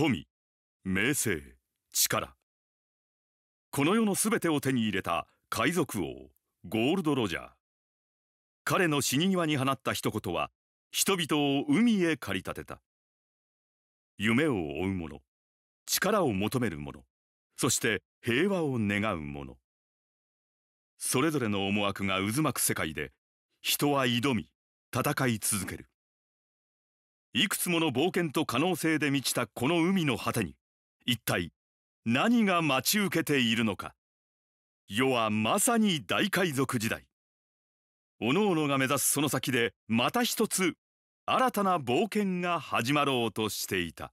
富名声力この世の全てを手に入れた海賊王ゴールド・ロジャー彼の死に際に放った一言は人々を海へ駆り立てた夢を追う者力を求める者そして平和を願う者それぞれの思惑が渦巻く世界で人は挑み戦い続けるいくつもの冒険と可能性で満ちたこの海の果てに一体何が待ち受けているのか世はまさに大海賊時代おのおのが目指すその先でまた一つ新たな冒険が始まろうとしていた